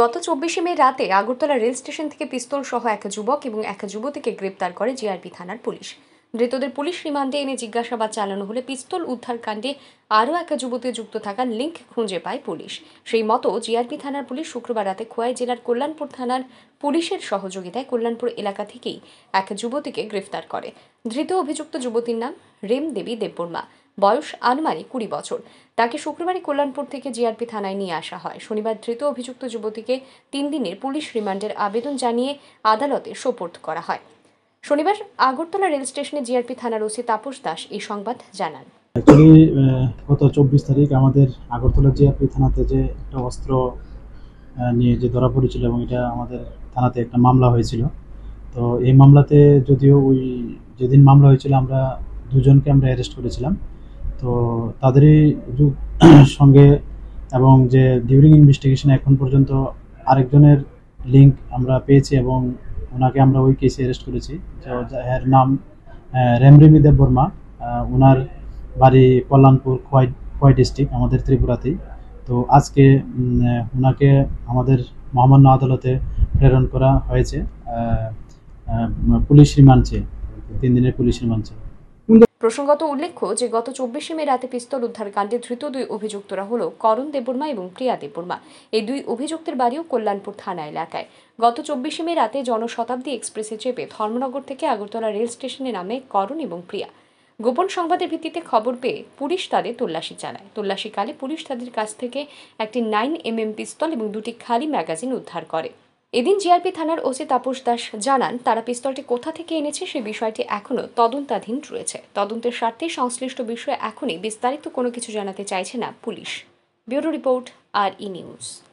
গত চব্বিশে মে রাতে আগরতলা রেল স্টেশন থেকে পিস্তল সহ এক যুবক এবং এক যুবতীকে গ্রেপ্তার করে জিআরপি থানার পুলিশ ধৃতদের পুলিশ রিমান্ডে এনে জিজ্ঞাসাবাদ চালানো হলে পিস্তল উদ্ধারকাণ্ডে আরও এক যুবতী যুক্ত থাকার লিঙ্ক খুঁজে পায় পুলিশ সেই মতো জিআরপি থানার পুলিশ শুক্রবার রাতে খোয়াই জেলার কল্যাণপুর থানার পুলিশের সহযোগিতায় কল্যাণপুর এলাকা থেকেই এক যুবতীকে গ্রেফতার করে ধৃত অভিযুক্ত যুবতীর নাম রেম দেবী দেববর্মা বয়স আনুমানিক কুড়ি বছর তাকে শুক্রবারই কল্যাণপুর থেকে জিআরপি থানায় নিয়ে আসা হয় শনিবার ধৃত অভিযুক্ত যুবতীকে তিন দিনের পুলিশ রিমান্ডের আবেদন জানিয়ে আদালতে সোপর্দ করা হয় শনিবার আগরতলা রেল স্টেশনে জিআরপি থানার ওসি তাপস দাস এই সংবাদ জানান অ্যাকচুয়ালি গত চব্বিশ তারিখ আমাদের আগরতলা জিআরপি থানাতে যে একটা অস্ত্র নিয়ে যে ধরা পড়েছিল এবং এটা আমাদের থানাতে একটা মামলা হয়েছিল তো এই মামলাতে যদিও ওই যেদিন মামলা হয়েছিল আমরা দুজনকে আমরা অ্যারেস্ট করেছিলাম তো তাদেরই সঙ্গে এবং যে ডিউরিং ইনভেস্টিগেশন এখন পর্যন্ত আরেকজনের লিঙ্ক আমরা পেয়েছি এবং ওনাকে আমরা ওই কেসে অ্যারেস্ট করেছি তো এর নাম রেমরিমি দেব বর্মা ওনার বাড়ি কল্যাণপুর খোয়াই খোয়াই ডিস্ট্রিক্ট আমাদের ত্রিপুরাতেই তো আজকে ওনাকে আমাদের মহামান্য আদালতে প্রেরণ করা হয়েছে পুলিশ রিমান্ড চেয়ে তিন দিনের পুলিশ রিমান্ড চেয়ে প্রসঙ্গত উল্লেখ্য যে গত চব্বিশে মে রাতে পিস্তল উদ্ধারকাণ্ডে ধৃত দুই অভিযুক্তরা হল করণ দেববর্মা এবং প্রিয়া দেববর্মা এই দুই অভিযুক্তের বাড়িও কল্যাণপুর থানা এলাকায় গত চব্বিশে মে রাতে জনশতাব্দী এক্সপ্রেসে চেপে ধর্মনগর থেকে আগরতলা রেল স্টেশনে নামে করণ এবং প্রিয়া গোপন সংবাদের ভিত্তিতে খবর পেয়ে পুলিশ তাদের তল্লাশি চালায় তল্লাশিকালে পুলিশ তাদের কাছ থেকে একটি নাইন এমএম পিস্তল এবং দুটি খালি ম্যাগাজিন উদ্ধার করে এদিন জিআরপি থানার ওসি তাপস দাস জানান তারা পিস্তলটি কোথা থেকে এনেছে সে বিষয়টি এখনও তদন্তাধীন রয়েছে তদন্তের স্বার্থে সংশ্লিষ্ট বিষয়ে এখনই বিস্তারিত কোনো কিছু জানাতে চাইছে না পুলিশ ব্যুরো রিপোর্ট আর ই নিউজ